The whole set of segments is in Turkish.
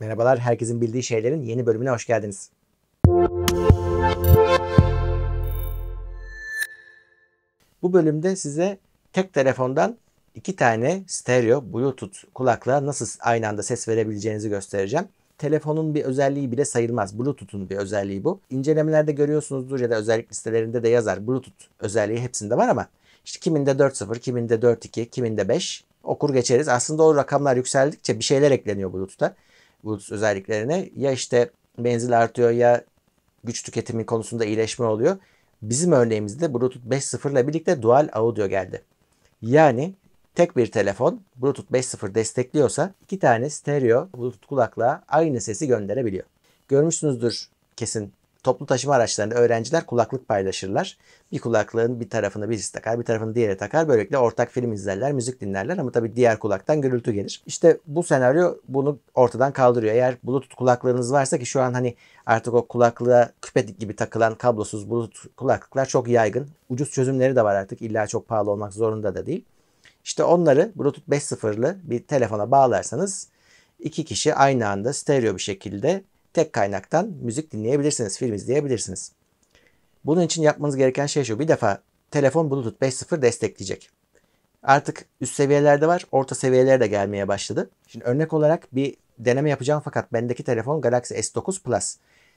Merhabalar, herkesin bildiği şeylerin yeni bölümüne hoş geldiniz. Bu bölümde size tek telefondan iki tane stereo bluetooth kulaklığa nasıl aynı anda ses verebileceğinizi göstereceğim. Telefonun bir özelliği bile sayılmaz. Bluetooth'un bir özelliği bu. İncelemelerde görüyorsunuzdur ya da özellik listelerinde de yazar. Bluetooth özelliği hepsinde var ama işte kiminde 4.0, kiminde 4.2, kiminde 5 okur geçeriz. Aslında o rakamlar yükseldikçe bir şeyler ekleniyor Bluetooth'a bluetooth özelliklerine ya işte benzil artıyor ya güç tüketimi konusunda iyileşme oluyor. Bizim örneğimizde Bluetooth 5.0 ile birlikte Dual Audio geldi. Yani tek bir telefon Bluetooth 5.0 destekliyorsa iki tane stereo Bluetooth kulaklığa aynı sesi gönderebiliyor. Görmüşsünüzdür kesin Toplu taşıma araçlarında öğrenciler kulaklık paylaşırlar. Bir kulaklığın bir tarafını birisi takar, bir tarafını diğeri takar. Böylelikle ortak film izlerler, müzik dinlerler ama tabii diğer kulaktan gürültü gelir. İşte bu senaryo bunu ortadan kaldırıyor. Eğer Bluetooth kulaklığınız varsa ki şu an hani artık o kulaklığa küpedik gibi takılan kablosuz Bluetooth kulaklıklar çok yaygın. Ucuz çözümleri de var artık. illa çok pahalı olmak zorunda da değil. İşte onları Bluetooth 5.0'lı bir telefona bağlarsanız iki kişi aynı anda stereo bir şekilde tek kaynaktan müzik dinleyebilirsiniz, film izleyebilirsiniz. Bunun için yapmanız gereken şey şu. Bir defa telefon Bluetooth 5.0 destekleyecek. Artık üst seviyelerde var, orta seviyelerde gelmeye başladı. Şimdi örnek olarak bir deneme yapacağım fakat bendeki telefon Galaxy S9 Plus.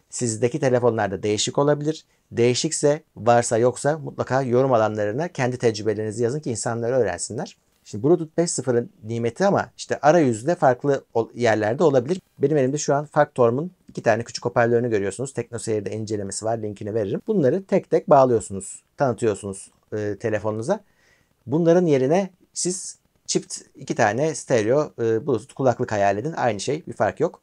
Sizdeki telefonlarda değişik olabilir. Değişikse, varsa yoksa mutlaka yorum alanlarına kendi tecrübelerinizi yazın ki insanlar öğrensinler. Şimdi Bluetooth 5.0'ın nimeti ama işte arayüzde farklı yerlerde olabilir. Benim elimde şu an Factorm'un iki tane küçük hoparlörünü görüyorsunuz. TeknoSeyir'de incelemesi var. Linkini veririm. Bunları tek tek bağlıyorsunuz. Tanıtıyorsunuz e, telefonunuza. Bunların yerine siz çift iki tane stereo e, Bluetooth kulaklık hayal edin. Aynı şey bir fark yok.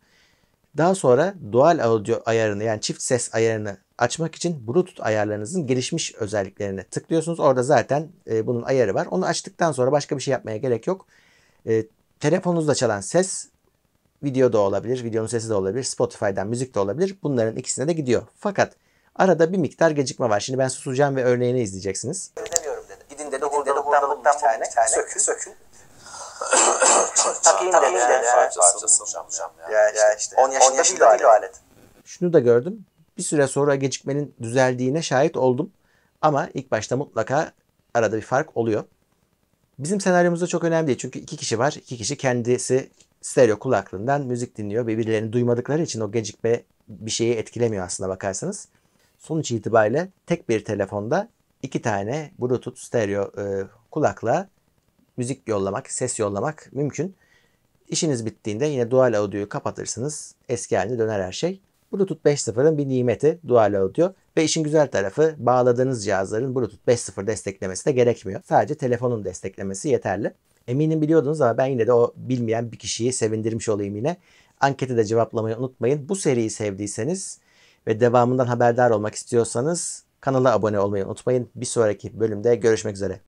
Daha sonra doğal audio ayarını yani çift ses ayarını açmak için Bluetooth ayarlarınızın gelişmiş özelliklerine tıklıyorsunuz. Orada zaten e, bunun ayarı var. Onu açtıktan sonra başka bir şey yapmaya gerek yok. E, telefonunuzda çalan ses video da olabilir, videonun sesi de olabilir, Spotify'dan müzik de olabilir. Bunların ikisine de gidiyor. Fakat arada bir miktar gecikme var. Şimdi ben susacağım ve örneğini izleyeceksiniz. Ödemiyorum dedi. Gidin dedi, hurdalıktan hurdalıktan bir tane. tane. Sökün. Sökün. Takayım dedi. Yani, yani, yani, işte 10 yaşında, 10 yaşında değil o alet. Şunu da gördüm bir süre sonra gecikmenin düzeldiğine şahit oldum. Ama ilk başta mutlaka arada bir fark oluyor. Bizim senaryomuzda çok önemli değil. Çünkü iki kişi var. İki kişi kendisi stereo kulaklığından müzik dinliyor. Birbirlerini duymadıkları için o gecikme bir şeyi etkilemiyor aslında bakarsanız. Sonuç itibariyle tek bir telefonda iki tane Bluetooth stereo e, kulakla müzik yollamak, ses yollamak mümkün. İşiniz bittiğinde yine dual audio'yu kapatırsınız. Eski haline döner her şey. Bluetooth 5.0'ın bir nimeti Dual Audio ve işin güzel tarafı bağladığınız cihazların Bluetooth 5.0 desteklemesi de gerekmiyor. Sadece telefonun desteklemesi yeterli. Eminim biliyordunuz ama ben yine de o bilmeyen bir kişiyi sevindirmiş olayım yine. Ankete de cevaplamayı unutmayın. Bu seriyi sevdiyseniz ve devamından haberdar olmak istiyorsanız kanala abone olmayı unutmayın. Bir sonraki bölümde görüşmek üzere.